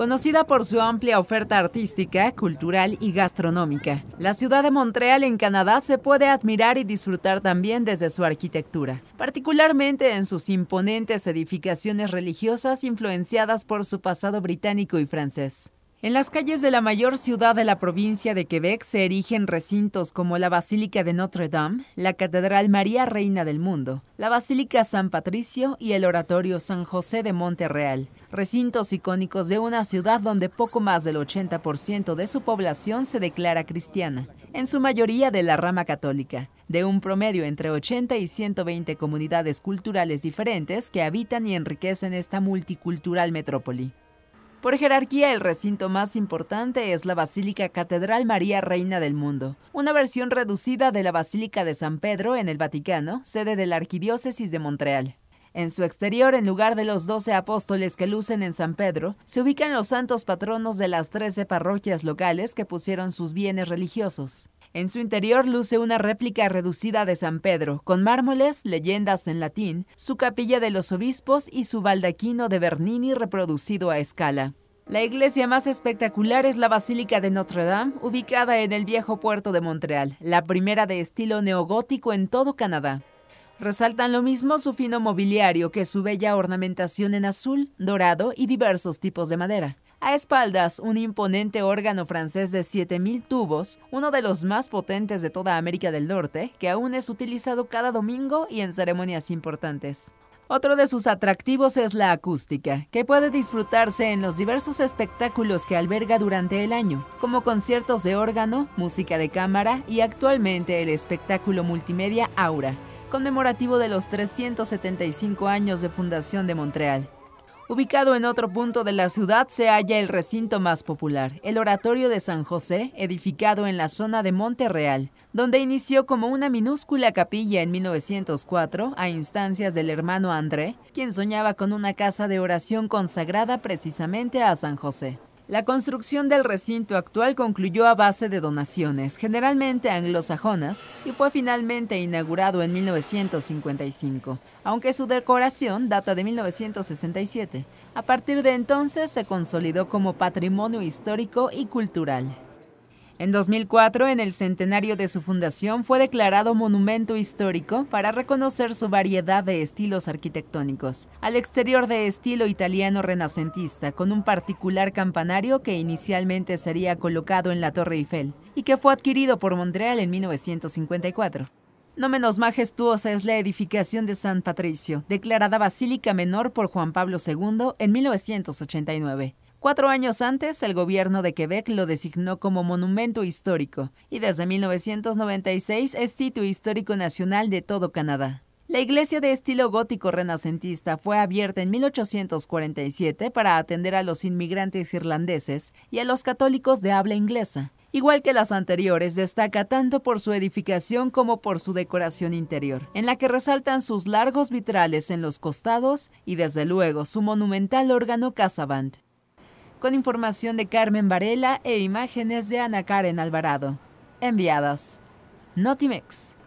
conocida por su amplia oferta artística, cultural y gastronómica. La ciudad de Montreal en Canadá se puede admirar y disfrutar también desde su arquitectura, particularmente en sus imponentes edificaciones religiosas influenciadas por su pasado británico y francés. En las calles de la mayor ciudad de la provincia de Quebec se erigen recintos como la Basílica de Notre Dame, la Catedral María Reina del Mundo, la Basílica San Patricio y el Oratorio San José de Monterreal, recintos icónicos de una ciudad donde poco más del 80% de su población se declara cristiana, en su mayoría de la rama católica, de un promedio entre 80 y 120 comunidades culturales diferentes que habitan y enriquecen esta multicultural metrópoli. Por jerarquía, el recinto más importante es la Basílica Catedral María Reina del Mundo, una versión reducida de la Basílica de San Pedro en el Vaticano, sede de la Arquidiócesis de Montreal. En su exterior, en lugar de los doce apóstoles que lucen en San Pedro, se ubican los santos patronos de las trece parroquias locales que pusieron sus bienes religiosos. En su interior luce una réplica reducida de San Pedro, con mármoles, leyendas en latín, su capilla de los obispos y su baldaquino de Bernini reproducido a escala. La iglesia más espectacular es la Basílica de Notre Dame, ubicada en el viejo puerto de Montreal, la primera de estilo neogótico en todo Canadá. Resaltan lo mismo su fino mobiliario que su bella ornamentación en azul, dorado y diversos tipos de madera. A espaldas, un imponente órgano francés de 7.000 tubos, uno de los más potentes de toda América del Norte, que aún es utilizado cada domingo y en ceremonias importantes. Otro de sus atractivos es la acústica, que puede disfrutarse en los diversos espectáculos que alberga durante el año, como conciertos de órgano, música de cámara y actualmente el espectáculo multimedia Aura, conmemorativo de los 375 años de fundación de Montreal. Ubicado en otro punto de la ciudad se halla el recinto más popular, el Oratorio de San José, edificado en la zona de Monte Real, donde inició como una minúscula capilla en 1904 a instancias del hermano André, quien soñaba con una casa de oración consagrada precisamente a San José. La construcción del recinto actual concluyó a base de donaciones, generalmente anglosajonas, y fue finalmente inaugurado en 1955, aunque su decoración data de 1967. A partir de entonces se consolidó como patrimonio histórico y cultural. En 2004, en el centenario de su fundación, fue declarado monumento histórico para reconocer su variedad de estilos arquitectónicos, al exterior de estilo italiano renacentista, con un particular campanario que inicialmente sería colocado en la Torre Eiffel y que fue adquirido por Montreal en 1954. No menos majestuosa es la edificación de San Patricio, declarada Basílica Menor por Juan Pablo II en 1989. Cuatro años antes, el gobierno de Quebec lo designó como monumento histórico y desde 1996 es sitio histórico nacional de todo Canadá. La iglesia de estilo gótico renacentista fue abierta en 1847 para atender a los inmigrantes irlandeses y a los católicos de habla inglesa. Igual que las anteriores, destaca tanto por su edificación como por su decoración interior, en la que resaltan sus largos vitrales en los costados y desde luego su monumental órgano Casavant con información de Carmen Varela e imágenes de Ana Karen Alvarado. Enviadas. Notimex.